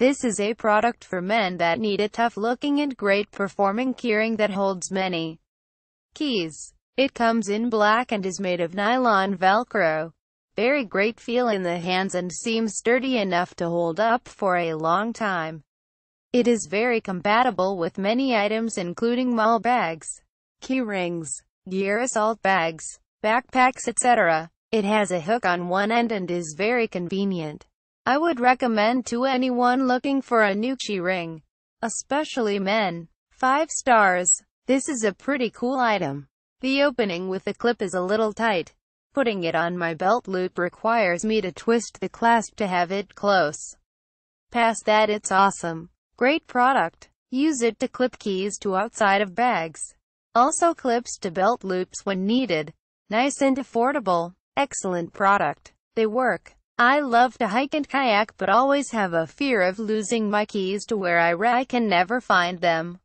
This is a product for men that need a tough-looking and great-performing keyring that holds many keys. It comes in black and is made of nylon velcro. Very great feel in the hands and seems sturdy enough to hold up for a long time. It is very compatible with many items including mall bags, key rings, gear assault bags, backpacks etc. It has a hook on one end and is very convenient. I would recommend to anyone looking for a Nuki ring, especially men. 5 stars. This is a pretty cool item. The opening with the clip is a little tight. Putting it on my belt loop requires me to twist the clasp to have it close. Past that it's awesome. Great product. Use it to clip keys to outside of bags. Also clips to belt loops when needed. Nice and affordable. Excellent product. They work. I love to hike and kayak but always have a fear of losing my keys to where I, I can never find them.